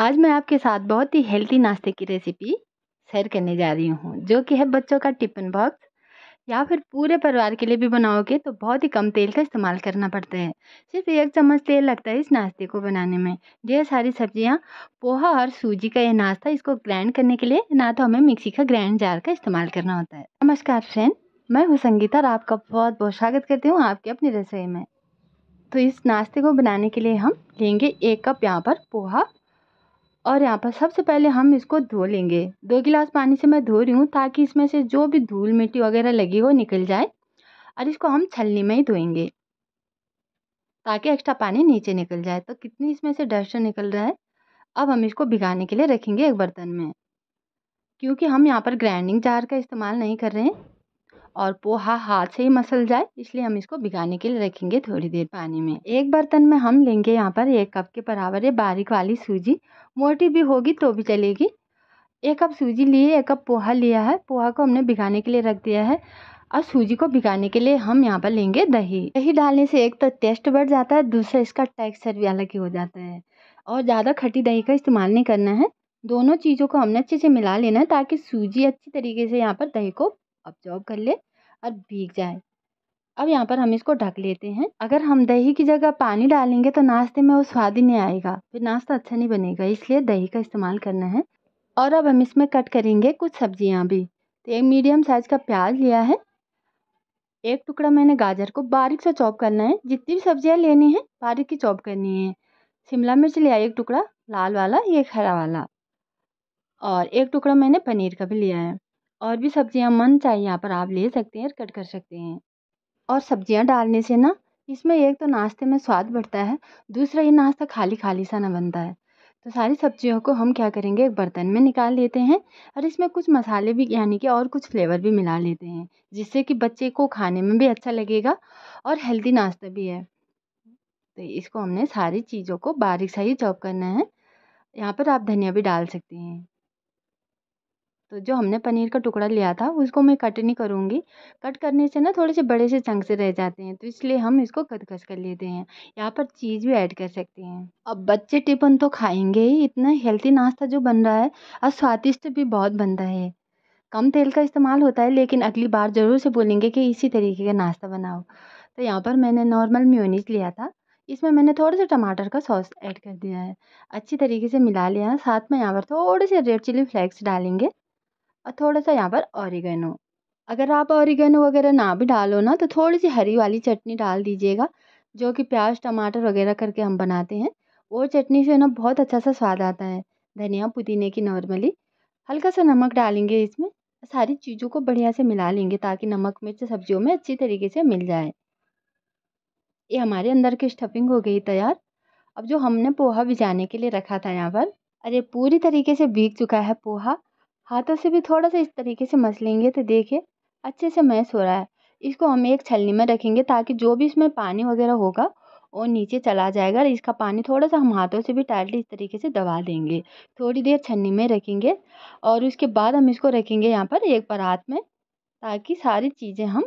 आज मैं आपके साथ बहुत ही हेल्थी नाश्ते की रेसिपी शेयर करने जा रही हूँ जो कि है बच्चों का टिफिन बॉक्स या फिर पूरे परिवार के लिए भी बनाओगे तो बहुत ही कम तेल का इस्तेमाल करना पड़ता है सिर्फ एक चम्मच तेल लगता है इस नाश्ते को बनाने में ढेर सारी सब्जियाँ पोहा और सूजी का यह नाश्ता इसको ग्राइंड करने के लिए ना तो हमें मिक्सी का ग्राइंड जार का इस्तेमाल करना होता है नमस्कार फ्रेंड मैं हूँ संगीता और आपका बहुत बहुत स्वागत करती हूँ आपके अपनी रसोई में तो इस नाश्ते को बनाने के लिए हम लेंगे एक कप यहाँ पर पोहा और यहाँ पर सबसे पहले हम इसको धो लेंगे दो गिलास पानी से मैं धो रही हूँ ताकि इसमें से जो भी धूल मिट्टी वगैरह लगी हो निकल जाए और इसको हम छलनी में ही धोएंगे ताकि एक्स्ट्रा पानी नीचे निकल जाए तो कितनी इसमें से डस्ट निकल रहा है अब हम इसको भिगाने के लिए रखेंगे एक बर्तन में क्योंकि हम यहाँ पर ग्राइंडिंग जार का इस्तेमाल नहीं कर रहे हैं और पोहा हाथ से ही मसल जाए इसलिए हम इसको भिगाने के लिए रखेंगे थोड़ी देर पानी में एक बर्तन में हम लेंगे यहाँ पर एक कप के बराबर है बारीक वाली सूजी मोटी भी होगी तो भी चलेगी एक कप सूजी लिए एक कप पोहा लिया है पोहा को हमने भिगाने के लिए रख दिया है और सूजी को भिगाने के लिए हम यहाँ पर लेंगे दही दही डालने से एक तो टेस्ट बढ़ जाता है दूसरा इसका टेक्सचर भी अलग ही हो जाता है और ज़्यादा खट्टी दही का इस्तेमाल नहीं करना है दोनों चीज़ों को हमने अच्छे से मिला लेना है ताकि सूजी अच्छी तरीके से यहाँ पर दही को ऑब्जॉर्व कर ले और भीग जाए अब यहाँ पर हम इसको ढक लेते हैं अगर हम दही की जगह पानी डालेंगे तो नाश्ते में वो स्वाद ही नहीं आएगा फिर नाश्ता अच्छा नहीं बनेगा इसलिए दही का इस्तेमाल करना है और अब हम इसमें कट करेंगे कुछ सब्जियाँ भी तो एक मीडियम साइज़ का प्याज लिया है एक टुकड़ा मैंने गाजर को बारीक से चॉप करना है जितनी भी सब्जियाँ लेनी है बारीक की चॉप करनी है शिमला मिर्च लिया एक टुकड़ा लाल वाला एक हरा वाला और एक टुकड़ा मैंने पनीर का भी लिया है और भी सब्ज़ियाँ मन चाहे यहाँ पर आप ले सकते हैं और कट कर सकते हैं और सब्ज़ियाँ डालने से ना इसमें एक तो नाश्ते में स्वाद बढ़ता है दूसरा ये नाश्ता खाली खाली सा ना बनता है तो सारी सब्जियों को हम क्या करेंगे एक बर्तन में निकाल लेते हैं और इसमें कुछ मसाले भी यानी कि और कुछ फ्लेवर भी मिला लेते हैं जिससे कि बच्चे को खाने में भी अच्छा लगेगा और हेल्दी नाश्ता भी है तो इसको हमने सारी चीज़ों को बारीक सा ही चॉप करना है यहाँ पर आप धनिया भी डाल सकते हैं तो जो हमने पनीर का टुकड़ा लिया था उसको मैं कट नहीं करूँगी कट करने से ना थोड़े से बड़े से चंक से रह जाते हैं तो इसलिए हम इसको कदकस कर लेते हैं यहाँ पर चीज़ भी ऐड कर सकते हैं अब बच्चे टिफिन तो खाएंगे ही इतना हेल्थी नाश्ता जो बन रहा है और स्वादिष्ट भी बहुत बनता है कम तेल का इस्तेमाल होता है लेकिन अगली बार ज़रूर से बोलेंगे कि इसी तरीके का नाश्ता बनाओ तो यहाँ पर मैंने नॉर्मल म्योनीज लिया था इसमें मैंने थोड़े से टमाटर का सॉस ऐड कर दिया है अच्छी तरीके से मिला लिया साथ में यहाँ पर थोड़े से रेड चिली फ्लेक्स डालेंगे और थोड़ा सा यहाँ पर ऑरिगेनो अगर आप ऑरिगेनो वगैरह ना भी डालो ना तो थोड़ी सी हरी वाली चटनी डाल दीजिएगा जो कि प्याज टमाटर वगैरह करके हम बनाते हैं वो चटनी से ना बहुत अच्छा सा स्वाद आता है धनिया पुदीने की नॉर्मली हल्का सा नमक डालेंगे इसमें सारी चीज़ों को बढ़िया से मिला लेंगे ताकि नमक मिर्च सब्जियों में अच्छी तरीके से मिल जाए ये हमारे अंदर की स्टफिंग हो गई तैयार अब जो हमने पोहा भिजाने के लिए रखा था यहाँ पर अरे पूरी तरीके से भीग चुका है पोहा हाथों से भी थोड़ा सा इस तरीके से मस लेंगे तो देखिए अच्छे से मैस हो रहा है इसको हम एक छलनी में रखेंगे ताकि जो भी इसमें पानी वगैरह होगा वो नीचे चला जाएगा और इसका पानी थोड़ा सा हम हाथों से भी टाइटली इस तरीके से दबा देंगे थोड़ी देर छन्नी में रखेंगे और उसके बाद हम इसको रखेंगे यहाँ पर एक परात में ताकि सारी चीज़ें हम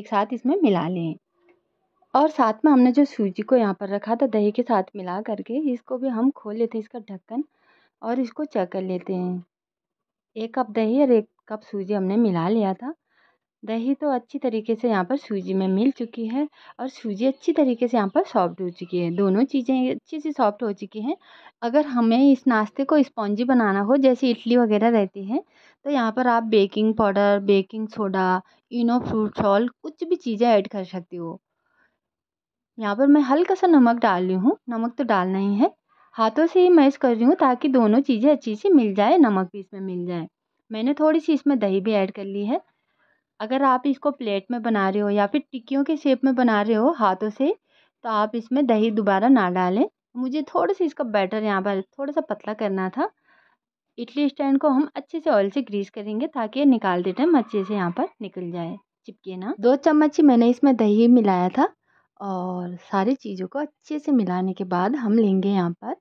एक साथ इसमें मिला लें और साथ में हमने जो सूजी को यहाँ पर रखा था दही के साथ मिला करके इसको भी हम खोल लेते हैं इसका ढक्कन और इसको चेक कर लेते हैं एक कप दही और एक कप सूजी हमने मिला लिया था दही तो अच्छी तरीके से यहाँ पर सूजी में मिल चुकी है और सूजी अच्छी तरीके से यहाँ पर सॉफ्ट हो चुकी है दोनों चीज़ें अच्छी सी सॉफ्ट हो चुकी हैं अगर हमें इस नाश्ते को स्पॉन्जी बनाना हो जैसे इडली वगैरह रहती है तो यहाँ पर आप baking powder baking soda Eno fruit salt कुछ भी चीज़ें ऐड कर सकती हो यहाँ पर मैं हल्का सा नमक डाल रही हूँ नमक तो डालना ही है हाथों से ही मैश कर रही हूँ ताकि दोनों चीज़ें अच्छी से मिल जाए नमक भी इसमें मिल जाए मैंने थोड़ी सी इसमें दही भी ऐड कर ली है अगर आप इसको प्लेट में बना रहे हो या फिर टिक्कियों के शेप में बना रहे हो हाथों से तो आप इसमें दही दोबारा ना डालें मुझे थोड़ा सा इसका बैटर यहाँ पर थोड़ा सा पतला करना था इडली स्टैंड को हम अच्छे से ऑयल से ग्रीस करेंगे ताकि ये देते टाइम अच्छे से यहाँ पर निकल जाए चिपके ना दो चम्मच ही मैंने इसमें दही मिलाया था और सारी चीज़ों को अच्छे से मिलाने के बाद हम लेंगे यहाँ पर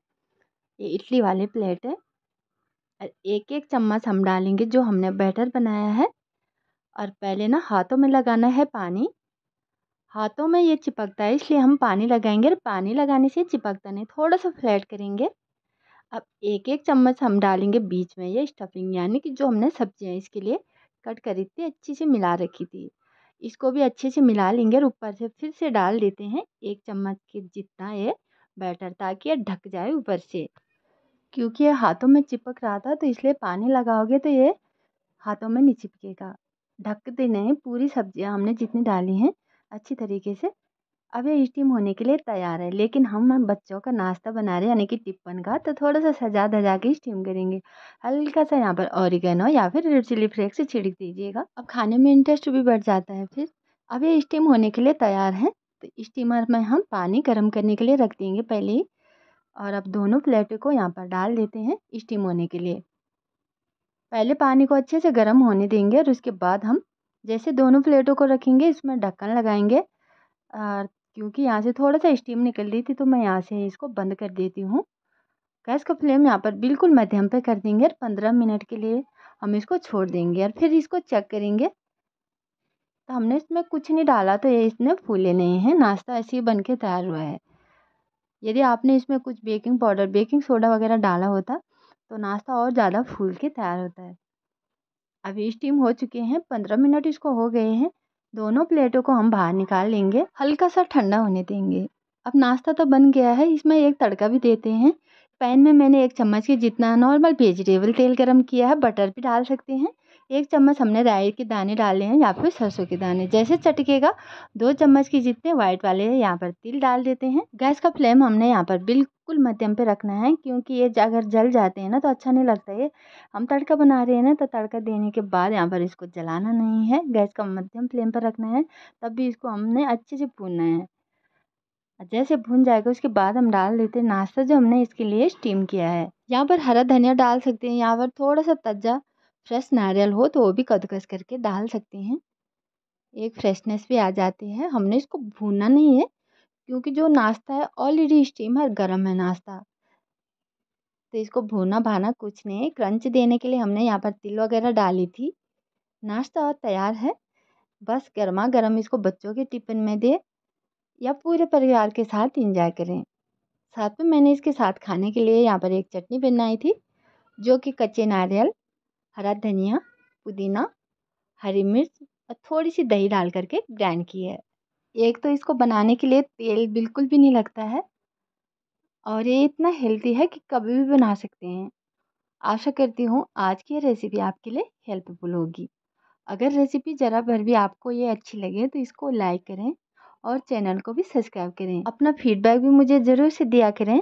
ये इडली वाले प्लेट है और एक एक चम्मच हम डालेंगे जो हमने बैटर बनाया है और पहले ना हाथों में लगाना है पानी हाथों में ये चिपकता है इसलिए हम पानी लगाएंगे और पानी लगाने से चिपकता नहीं थोड़ा सा फ्लैट करेंगे अब एक एक चम्मच हम डालेंगे बीच में ये स्टफिंग यानी कि जो हमने सब्जियाँ इसके लिए कट करी थी अच्छे से मिला रखी थी इसको भी अच्छे से मिला लेंगे और ऊपर से फिर से डाल देते हैं एक चम्मच के जितना ये बैटर ताकि ये ढक जाए ऊपर से क्योंकि ये हाथों में चिपक रहा था तो इसलिए पानी लगाओगे तो ये हाथों में नहीं चिपकेगा ढकते नहीं पूरी सब्जियाँ हमने जितनी डाली हैं अच्छी तरीके से अब ये स्टीम होने के लिए तैयार है लेकिन हम बच्चों का नाश्ता बना रहे यानी कि टिप्पन का तो थोड़ा सा सजा धजा के स्टीम करेंगे हल्का सा यहाँ पर ऑरिगेनो या फिर रेड चिली फ्लेक्स छिड़क दीजिएगा अब खाने में इंटरेस्ट भी बढ़ जाता है फिर अब ये स्टीम होने के लिए तैयार है तो स्टीमर में हम पानी गर्म करने के लिए रख देंगे पहले ही और अब दोनों प्लेटों को यहाँ पर डाल देते हैं स्टीम होने के लिए पहले पानी को अच्छे से गर्म होने देंगे और उसके बाद हम जैसे दोनों प्लेटों को रखेंगे इसमें ढक्कन लगाएंगे और क्योंकि यहाँ से थोड़ा सा स्टीम निकल रही थी तो मैं यहाँ से इसको बंद कर देती हूँ गैस का फ्लेम यहाँ पर बिल्कुल मध्यम पर कर देंगे और पंद्रह मिनट के लिए हम इसको छोड़ देंगे और फिर इसको चेक करेंगे तो हमने इसमें कुछ नहीं डाला तो ये इसने फूले नहीं हैं नाश्ता ऐसे ही बन के तैयार हुआ है यदि आपने इसमें कुछ बेकिंग पाउडर बेकिंग सोडा वगैरह डाला होता तो नाश्ता और ज़्यादा फूल के तैयार होता है अभी स्टीम हो चुके हैं पंद्रह मिनट इसको हो गए हैं दोनों प्लेटों को हम बाहर निकाल लेंगे हल्का सा ठंडा होने देंगे अब नाश्ता तो बन गया है इसमें एक तड़का भी देते हैं पैन में मैंने एक चम्मच के जितना नॉर्मल वेजिटेबल तेल गरम किया है बटर भी डाल सकते हैं एक चम्मच हमने राई के दाने डाले हैं या फिर सरसों के दाने जैसे चटकेगा दो चम्मच की जितने व्हाइट वाले हैं यहाँ पर तिल डाल देते हैं गैस का फ्लेम हमने यहाँ पर बिल्कुल मध्यम पे रखना है क्योंकि ये अगर जल जाते हैं ना तो अच्छा नहीं लगता ये हम तड़का बना रहे हैं ना तो तड़का देने के बाद यहाँ पर इसको जलाना नहीं है गैस का मध्यम फ्लेम पर रखना है तब भी इसको हमने अच्छे से भूनना है जैसे भून जाएगा उसके बाद हम डाल देते हैं नाश्ता जो हमने इसके लिए स्टीम किया है यहाँ पर हरा धनिया डाल सकते हैं यहाँ पर थोड़ा सा तज्जा फ्रेश नारियल हो तो वो भी कदकस करके डाल सकते हैं एक फ्रेशनेस भी आ जाती है हमने इसको भूनना नहीं है क्योंकि जो नाश्ता है ऑलरेडी स्टीमर गर्म है नाश्ता तो इसको भूना भाना कुछ नहीं है क्रंच देने के लिए हमने यहाँ पर तिल वगैरह डाली थी नाश्ता तैयार है बस गर्मा गर्म इसको बच्चों के टिफिन में दे या पूरे परिवार के साथ इंजॉय करें साथ में मैंने इसके साथ खाने के लिए यहाँ पर एक चटनी बनाई थी जो कि कच्चे नारियल हरा धनिया पुदीना हरी मिर्च और थोड़ी सी दही डाल करके ग्राइंड की है एक तो इसको बनाने के लिए तेल बिल्कुल भी नहीं लगता है और ये इतना हेल्दी है कि कभी भी बना सकते हैं आशा करती हूँ आज की रेसिपी आपके लिए हेल्पफुल होगी अगर रेसिपी ज़रा भर भी आपको ये अच्छी लगे तो इसको लाइक करें और चैनल को भी सब्सक्राइब करें अपना फीडबैक भी मुझे ज़रूर से दिया करें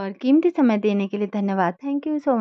और कीमती समय देने के लिए धन्यवाद थैंक यू सो मच